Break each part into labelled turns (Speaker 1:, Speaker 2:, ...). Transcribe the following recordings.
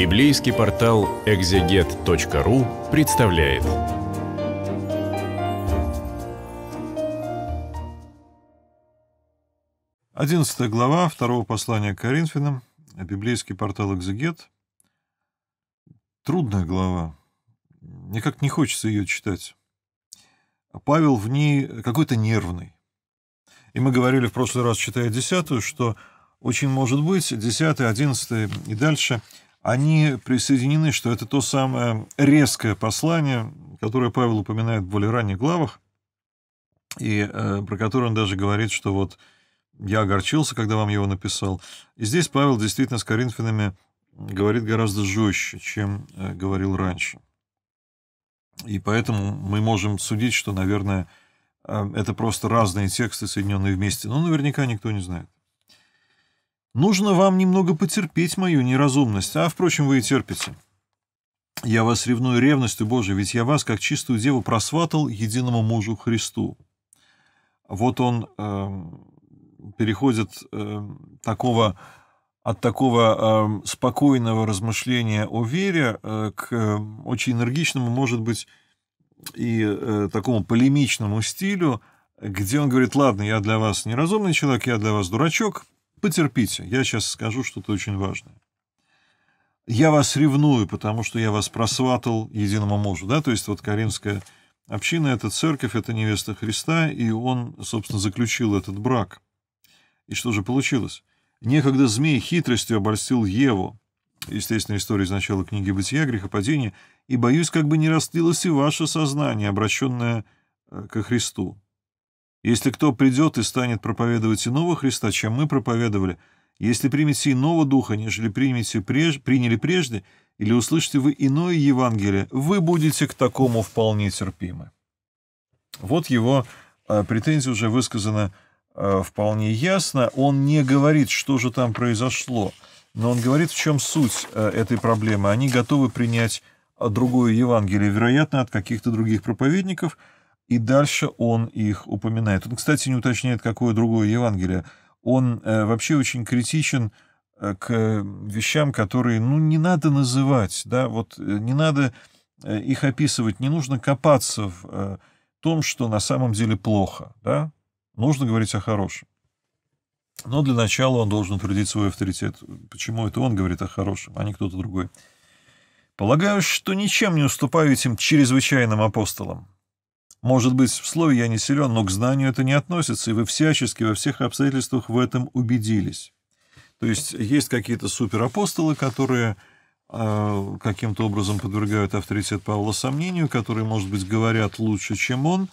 Speaker 1: Библейский портал экзегет.ру представляет. Одиннадцатая глава второго послания к Коринфянам, библейский портал «Экзегет». Трудная глава. Мне как не хочется ее читать. Павел в ней какой-то нервный. И мы говорили в прошлый раз, читая десятую, что очень может быть десятая, одиннадцатая и дальше – они присоединены, что это то самое резкое послание, которое Павел упоминает в более ранних главах, и э, про которое он даже говорит, что вот я огорчился, когда вам его написал. И здесь Павел действительно с коринфянами говорит гораздо жестче, чем э, говорил раньше. И поэтому мы можем судить, что, наверное, э, это просто разные тексты, соединенные вместе. Но наверняка никто не знает. Нужно вам немного потерпеть мою неразумность, а, впрочем, вы и терпите. Я вас ревную ревностью, Боже, ведь я вас, как чистую деву, просватал единому мужу Христу. Вот он э, переходит э, такого, от такого э, спокойного размышления о вере э, к э, очень энергичному, может быть, и э, такому полемичному стилю, где он говорит, ладно, я для вас неразумный человек, я для вас дурачок, Потерпите, я сейчас скажу что-то очень важное. Я вас ревную, потому что я вас просватал единому мужу. Да? То есть вот Каримская община — это церковь, это невеста Христа, и он, собственно, заключил этот брак. И что же получилось? Некогда змей хитростью обольстил Еву, естественно, история из начала книги «Бытия», «Грехопадение», и, боюсь, как бы не растлилось и ваше сознание, обращенное э, ко Христу. Если кто придет и станет проповедовать иного Христа, чем мы проповедовали, если примете иного духа, нежели примете преж... приняли прежде, или услышите вы иное Евангелие, вы будете к такому вполне терпимы». Вот его э, претензия уже высказана э, вполне ясно. Он не говорит, что же там произошло, но он говорит, в чем суть э, этой проблемы. Они готовы принять другое Евангелие, вероятно, от каких-то других проповедников – и дальше он их упоминает. Он, кстати, не уточняет, какое другое Евангелие. Он э, вообще очень критичен э, к э, вещам, которые, ну, не надо называть, да, вот не надо их описывать, не нужно копаться в том, что на самом деле плохо, да, нужно говорить о хорошем. Но для начала он должен утвердить свой авторитет. Почему это он говорит о хорошем, а не кто-то другой? Полагаю, что ничем не уступаю этим чрезвычайным апостолам. Может быть, в слове я не силен, но к знанию это не относится, и вы всячески во всех обстоятельствах в этом убедились. То есть есть какие-то суперапостолы, которые э, каким-то образом подвергают авторитет Павла сомнению, которые, может быть, говорят лучше, чем он.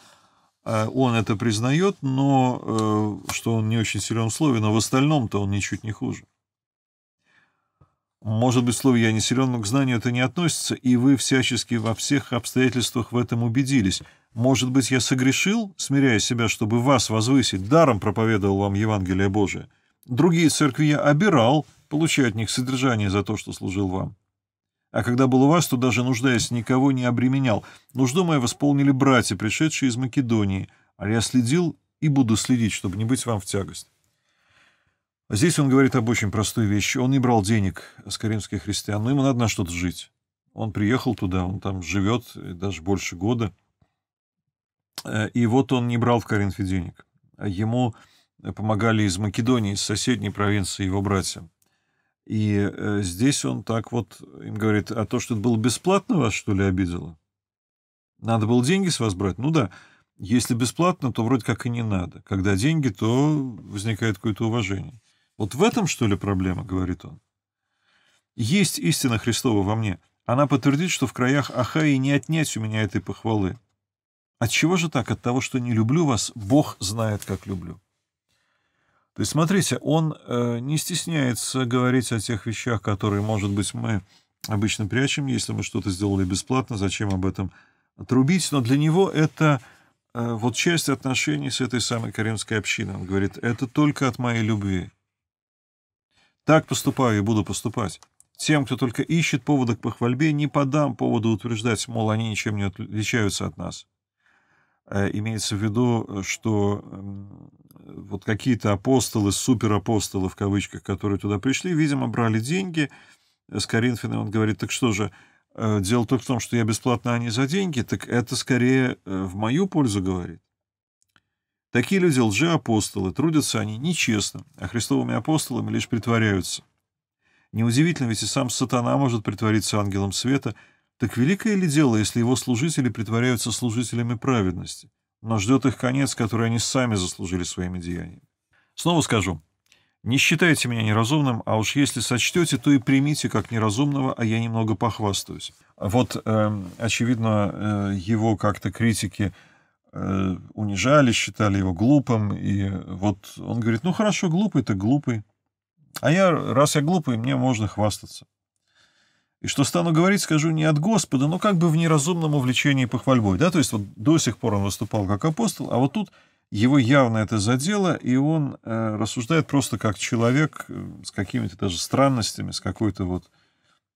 Speaker 1: Э, он это признает, но э, что он не очень силен в слове, но в остальном-то он ничуть не хуже. Может быть, слово «я не силен», но к знанию это не относится, и вы всячески во всех обстоятельствах в этом убедились. Может быть, я согрешил, смиряя себя, чтобы вас возвысить, даром проповедовал вам Евангелие Божие. Другие церкви я обирал, получая от них содержание за то, что служил вам. А когда был у вас, то даже нуждаясь, никого не обременял. Нужду мою восполнили братья, пришедшие из Македонии, а я следил и буду следить, чтобы не быть вам в тягость. А здесь он говорит об очень простой вещи. Он не брал денег с каримских христиан, но ему надо на что-то жить. Он приехал туда, он там живет даже больше года — Э, и вот он не брал в Коринфе денег. А ему помогали из Македонии, из соседней провинции его братья. И э, здесь он так вот им говорит, а то, что это было бесплатно, вас что ли обидело? Надо было деньги с вас брать? Ну да, если бесплатно, то вроде как и не надо. Когда деньги, то возникает какое-то уважение. Вот в этом, что ли, проблема, говорит он. Есть истина Христова во мне. Она подтвердит, что в краях Ахаи не отнять у меня этой похвалы. От чего же так? От того, что не люблю вас, Бог знает, как люблю. То есть, смотрите, он э, не стесняется говорить о тех вещах, которые, может быть, мы обычно прячем, если мы что-то сделали бесплатно, зачем об этом трубить. Но для него это э, вот часть отношений с этой самой каримской общиной. Он говорит, это только от моей любви. Так поступаю и буду поступать. Тем, кто только ищет повода к похвальбе, не подам повода утверждать, мол, они ничем не отличаются от нас. Э, имеется в виду, э, что э, вот какие-то апостолы, суперапостолы в кавычках, которые туда пришли, видимо, брали деньги с Коринфяна. Он говорит, так что же, дело только в том, что я бесплатно, а не за деньги, так это скорее в мою пользу говорит. Такие люди лжеапостолы, трудятся они нечестно, а христовыми апостолами лишь притворяются. Неудивительно, ведь и сам сатана может притвориться ангелом света – так великое ли дело, если его служители притворяются служителями праведности, но ждет их конец, который они сами заслужили своими деяниями? Снова скажу, не считайте меня неразумным, а уж если сочтете, то и примите как неразумного, а я немного похвастаюсь. Вот, э, очевидно, э, его как-то критики э, унижали, считали его глупым, и вот он говорит, ну хорошо, глупый-то глупый, а я, раз я глупый, мне можно хвастаться и что стану говорить, скажу не от Господа, но как бы в неразумном увлечении похвальбой. Да? То есть вот до сих пор он выступал как апостол, а вот тут его явно это задело, и он э, рассуждает просто как человек э, с какими-то даже странностями, с какой-то вот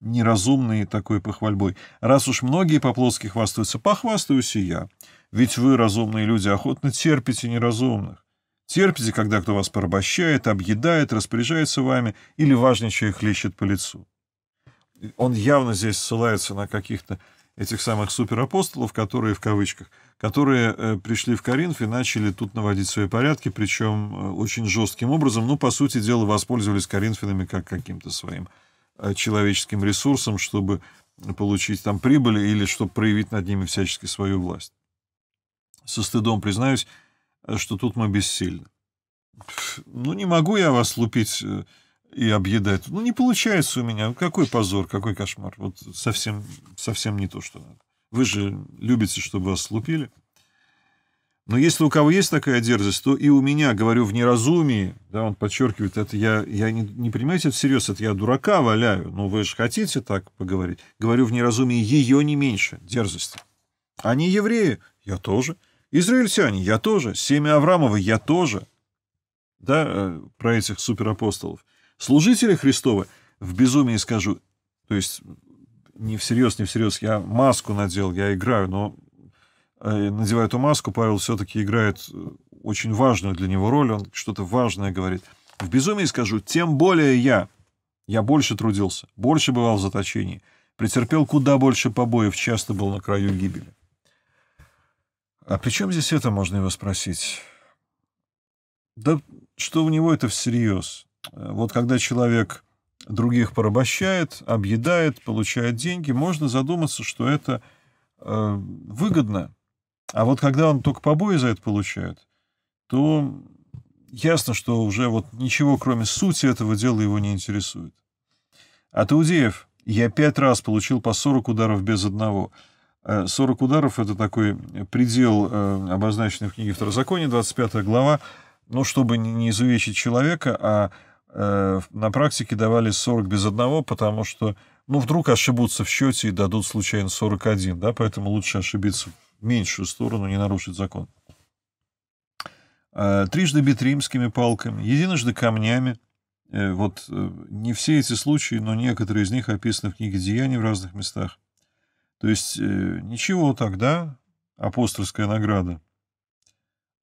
Speaker 1: неразумной такой похвальбой. Раз уж многие по-плотски хвастаются, похвастаюсь и я. Ведь вы, разумные люди, охотно терпите неразумных. Терпите, когда кто вас порабощает, объедает, распоряжается вами или важничая хлещет по лицу он явно здесь ссылается на каких-то этих самых суперапостолов, которые в кавычках, которые э, пришли в Коринф и начали тут наводить свои порядки, причем э, очень жестким образом, ну, по сути дела, воспользовались коринфянами как каким-то своим э, человеческим ресурсом, чтобы получить там прибыль или чтобы проявить над ними всячески свою власть. Со стыдом признаюсь, что тут мы бессильны. Ну, не могу я вас лупить и объедает. Ну, не получается у меня. Какой позор, какой кошмар. Вот совсем, совсем не то, что надо. Вы же любите, чтобы вас слупили. Но если у кого есть такая дерзость, то и у меня, говорю, в неразумии, да, он подчеркивает, это я, я не, не принимайте это всерьез, это я дурака валяю, но вы же хотите так поговорить. Говорю, в неразумии ее не меньше, дерзости. Они евреи, я тоже. Израильтяне, я тоже. Семя Аврамова, я тоже. Да, э, про этих суперапостолов. Служители Христовы, в безумии скажу, то есть не всерьез, не всерьез, я маску надел, я играю, но э, надевая эту маску, Павел все-таки играет э, очень важную для него роль, он что-то важное говорит. В безумии скажу, тем более я. Я больше трудился, больше бывал в заточении, претерпел куда больше побоев, часто был на краю гибели. А при чем здесь это, можно его спросить? Да что у него это всерьез? Э, вот когда человек других порабощает, объедает, получает деньги, можно задуматься, что это э, выгодно. А вот когда он только побои за это получает, то ясно, что уже вот ничего, кроме сути этого дела, его не интересует. От иудеев я пять раз получил по 40 ударов без одного. 40 э, ударов – это такой предел, обозначенный в книге Второзакония, 25 глава. Но ну, чтобы не изувечить человека, а Э, на практике давали 40 без одного, потому что, ну, вдруг ошибутся в счете и дадут случайно 41, да, поэтому лучше ошибиться в меньшую сторону, не нарушить закон. Э, трижды бит римскими палками, единожды камнями. Э, вот не все эти случаи, но некоторые из них описаны в книге «Деяний» в разных местах. То есть ничего тогда, апостольская награда –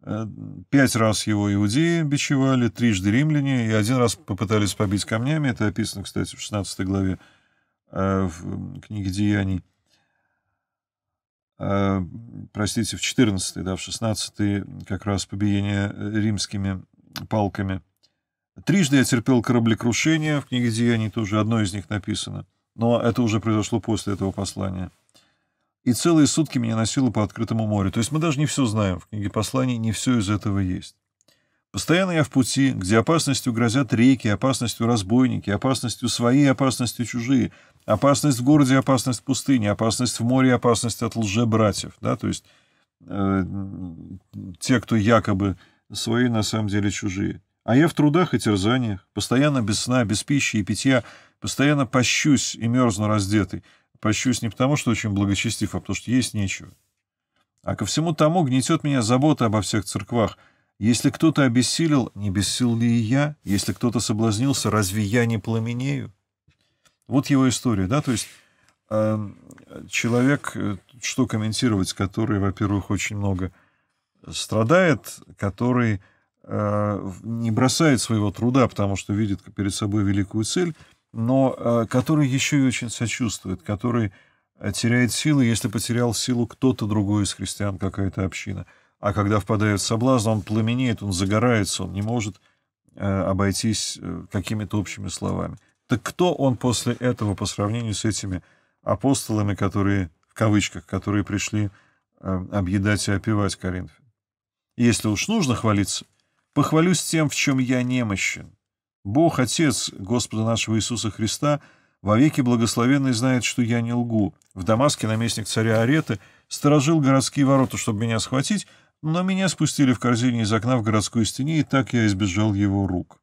Speaker 1: Э, пять раз его иудеи бичевали, трижды римляне, и один раз попытались побить камнями. Это описано, кстати, в 16 главе э, в книге «Деяний». Э, простите, в 14, да, в 16 как раз побиение римскими палками. Трижды я терпел кораблекрушение, в книге «Деяний» тоже одно из них написано. Но это уже произошло после этого послания и целые сутки меня носило по открытому морю. То есть мы даже не все знаем, в книге посланий не все из этого есть. Постоянно я в пути, где опасностью грозят реки, опасностью разбойники, опасностью свои, опасностью чужие, опасность в городе, опасность в пустыне, опасность в море, опасность от лже-братьев. Да? То есть э, те, кто якобы свои, на самом деле чужие. А я в трудах и терзаниях, постоянно без сна, без пищи и питья, постоянно пощусь и мерзну раздетый, Пощусь не потому, что очень благочестив, а потому что есть нечего. А ко всему тому гнетет меня забота обо всех церквах. Если кто-то обессилел, не бессил ли и я? Если кто-то соблазнился, разве я не пламенею? Вот его история, да, то есть эм, э, человек, что комментировать, который, во-первых, очень много страдает, который э, не бросает своего труда, потому что видит перед собой великую цель, но э, который еще и очень сочувствует, который э, теряет силы, если потерял силу кто-то другой из христиан, какая-то община. А когда впадает в соблазн, он пламенеет, он загорается, он не может э, обойтись какими-то общими словами. Так кто он после этого по сравнению с этими апостолами, которые, в кавычках, которые пришли объедать и опивать Коринфе? Если уж нужно хвалиться, похвалюсь тем, в чем я немощен, Бог, Отец Господа нашего Иисуса Христа, во веки благословенный знает, что я не лгу. В Дамаске наместник царя Ареты сторожил городские ворота, чтобы меня схватить, но меня спустили в корзине из окна в городской стене, и так я избежал его рук.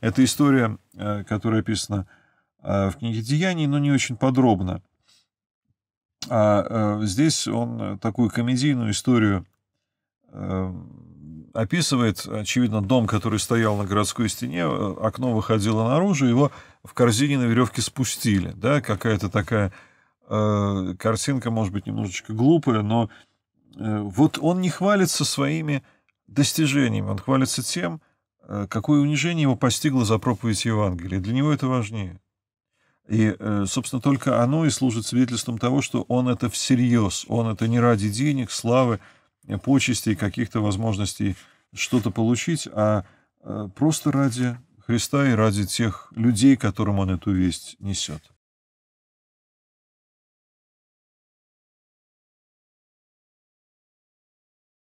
Speaker 1: Это история, э, которая описана э, в книге «Деяний», но не очень подробно. А э, здесь он такую комедийную историю описывает, очевидно, дом, который стоял на городской стене, э, окно выходило наружу, его в корзине на веревке спустили. Да, какая-то такая э, картинка, может быть, немножечко глупая, но э, вот он не хвалится своими достижениями, он хвалится тем, э, какое унижение его постигло за проповедь Евангелия. Для него это важнее. И, э, собственно, только оно и служит свидетельством того, что он это всерьез, он это не ради денег, славы, почестей, каких-то возможностей что-то получить, а э, просто ради Христа и ради тех людей, которым он эту весть несет.